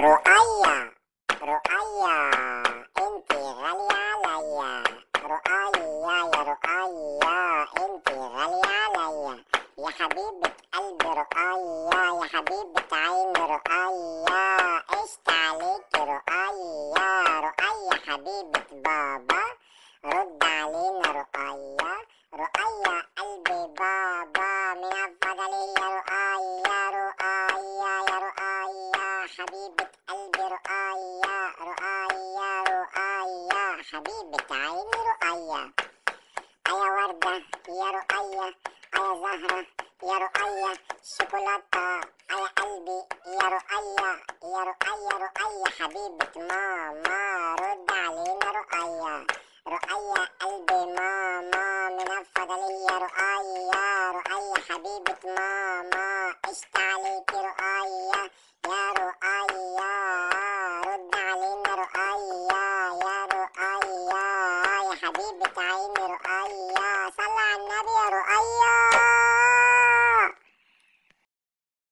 رؤيا رؤيا انت غالية عليا رؤيا يا رؤيا انت غالية عليا يا حبيبة قلب رؤيا يا حبيبة عين رؤيا قشت عليك رؤيا رؤيا حبيبة بابا رد علينا رؤيا رؤيا قلبي بابا من حبيبة قلبي رؤية رؤية رؤية حبيبة عيني رؤية أيا وردة يا رؤية أيا زهرة يا رؤية شوكولاتة أيا قلبي يا رؤية يا رؤية رؤية حبيبة ماما رد علينا رؤية رؤية قلبي ماما منفضة ليا رؤية رؤية حبيبة ماما الحبيب بتاعي رؤية صلى على النبي يا رؤية